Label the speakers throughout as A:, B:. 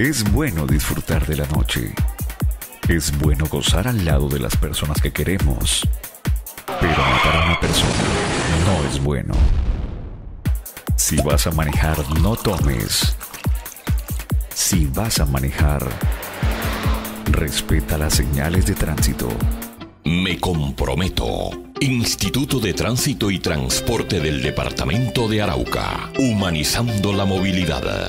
A: Es bueno disfrutar de la noche. Es bueno gozar al lado de las personas que queremos. Pero matar a una persona no es bueno. Si vas a manejar, no tomes. Si vas a manejar, respeta las señales de tránsito. Me comprometo. Instituto de Tránsito y Transporte del Departamento de Arauca. Humanizando la movilidad.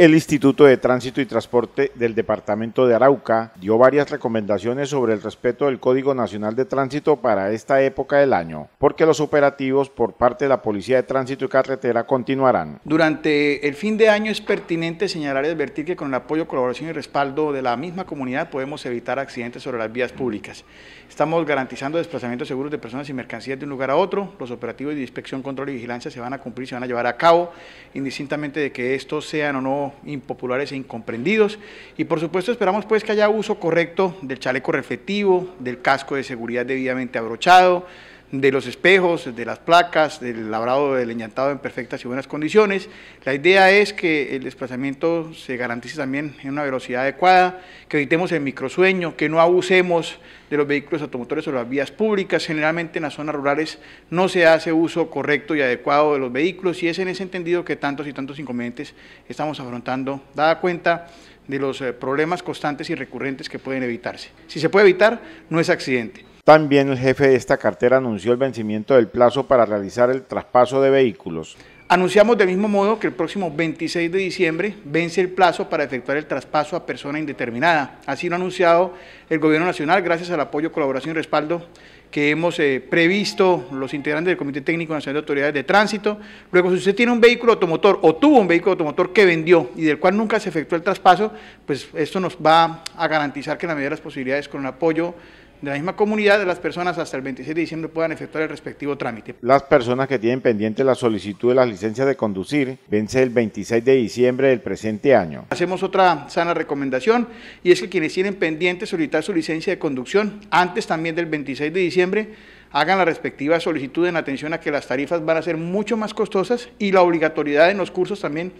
A: El Instituto de Tránsito y Transporte del Departamento de Arauca dio varias recomendaciones sobre el respeto del Código Nacional de Tránsito para esta época del año, porque los operativos por parte de la Policía de Tránsito y Carretera continuarán.
B: Durante el fin de año es pertinente señalar y advertir que con el apoyo, colaboración y respaldo de la misma comunidad podemos evitar accidentes sobre las vías públicas. Estamos garantizando desplazamientos seguros de personas y mercancías de un lugar a otro. Los operativos de inspección, control y vigilancia se van a cumplir, se van a llevar a cabo, indistintamente de que estos sean o no impopulares e incomprendidos. Y por supuesto esperamos pues que haya uso correcto del chaleco reflectivo, del casco de seguridad debidamente abrochado, de los espejos, de las placas, del labrado del leñantado en perfectas y buenas condiciones. La idea es que el desplazamiento se garantice también en una velocidad adecuada, que evitemos el microsueño, que no abusemos de los vehículos automotores o las vías públicas. Generalmente en las zonas rurales no se hace uso correcto y adecuado de los vehículos y es en ese entendido que tantos y tantos inconvenientes estamos afrontando, dada cuenta de los eh, problemas constantes y recurrentes
A: que pueden evitarse. Si se puede evitar, no es accidente. También el jefe de esta cartera anunció el vencimiento del plazo para realizar el traspaso de vehículos. Anunciamos de mismo modo que el próximo
B: 26 de diciembre vence el plazo para efectuar el traspaso a persona indeterminada. Así lo ha anunciado el Gobierno Nacional gracias al apoyo, colaboración y respaldo que hemos eh, previsto los integrantes del Comité Técnico Nacional de Autoridades de Tránsito. Luego, si usted tiene un vehículo automotor o tuvo un vehículo automotor que vendió y del cual nunca se efectuó el traspaso, pues esto nos va a garantizar que en la medida de las posibilidades con el apoyo de la misma comunidad de las personas hasta el 26 de diciembre puedan efectuar el respectivo trámite.
A: Las personas que tienen pendiente la solicitud de las licencias de conducir vence el 26 de diciembre del presente año.
B: Hacemos otra sana recomendación y es que quienes tienen pendiente solicitar su licencia de conducción antes también del 26 de diciembre hagan la respectiva solicitud en atención a que las tarifas van a ser mucho más costosas y la obligatoriedad en los cursos también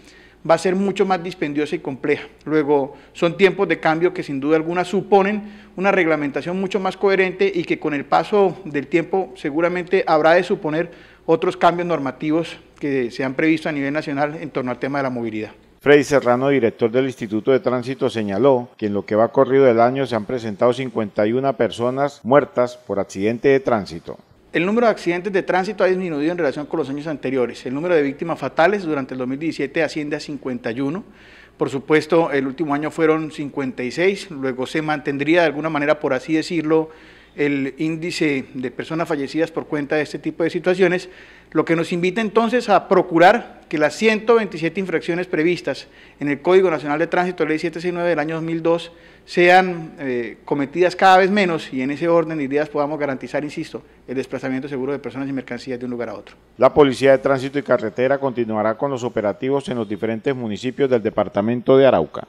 B: va a ser mucho más dispendiosa y compleja. Luego, son tiempos de cambio que sin duda alguna suponen una reglamentación mucho más coherente y que con el paso del tiempo seguramente habrá de suponer otros cambios normativos que se han previsto a nivel nacional en torno al
A: tema de la movilidad. Freddy Serrano, director del Instituto de Tránsito, señaló que en lo que va corrido del año se han presentado 51 personas muertas por accidente de tránsito.
B: El número de accidentes de tránsito ha disminuido en relación con los años anteriores. El número de víctimas fatales durante el 2017 asciende a 51. Por supuesto, el último año fueron 56, luego se mantendría de alguna manera, por así decirlo, el índice de personas fallecidas por cuenta de este tipo de situaciones, lo que nos invita entonces a procurar que las 127 infracciones previstas en el Código Nacional de Tránsito, Ley 769 del año 2002, sean eh, cometidas cada vez menos y en ese orden de ideas podamos garantizar, insisto, el desplazamiento seguro de personas y mercancías de un lugar a otro.
A: La Policía de Tránsito y Carretera continuará con los operativos en los diferentes municipios del departamento de Arauca.